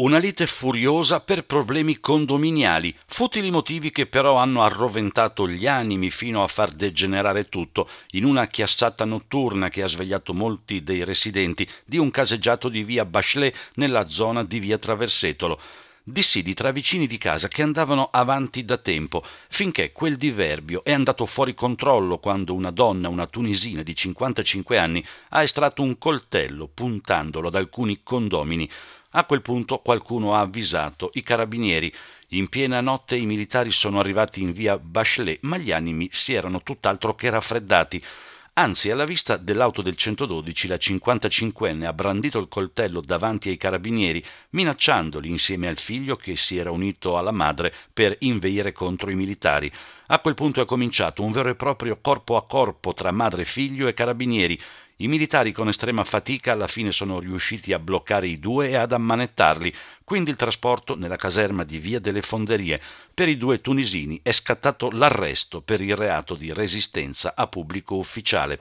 Una lite furiosa per problemi condominiali, futili motivi che però hanno arroventato gli animi fino a far degenerare tutto in una chiassata notturna che ha svegliato molti dei residenti di un caseggiato di via Bachelet nella zona di via Traversetolo. Dissidi tra vicini di casa che andavano avanti da tempo, finché quel diverbio è andato fuori controllo quando una donna, una tunisina di 55 anni, ha estratto un coltello puntandolo ad alcuni condomini. A quel punto qualcuno ha avvisato i carabinieri. In piena notte i militari sono arrivati in via Bachelet, ma gli animi si erano tutt'altro che raffreddati. Anzi, alla vista dell'auto del 112, la 55enne ha brandito il coltello davanti ai carabinieri, minacciandoli insieme al figlio che si era unito alla madre per inveire contro i militari. A quel punto è cominciato un vero e proprio corpo a corpo tra madre, figlio e carabinieri. I militari con estrema fatica alla fine sono riusciti a bloccare i due e ad ammanettarli, quindi il trasporto nella caserma di Via delle Fonderie. Per i due tunisini è scattato l'arresto per il reato di resistenza a pubblico ufficiale.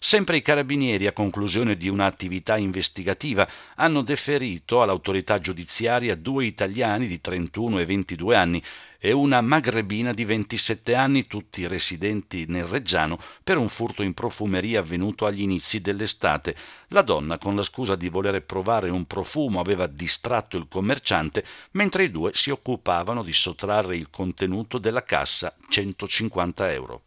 Sempre i carabinieri, a conclusione di un'attività investigativa, hanno deferito all'autorità giudiziaria due italiani di 31 e 22 anni e una magrebina di 27 anni, tutti residenti nel Reggiano, per un furto in profumeria avvenuto agli inizi dell'estate. La donna, con la scusa di voler provare un profumo, aveva distratto il commercio commerciante, mentre i due si occupavano di sottrarre il contenuto della cassa 150 euro.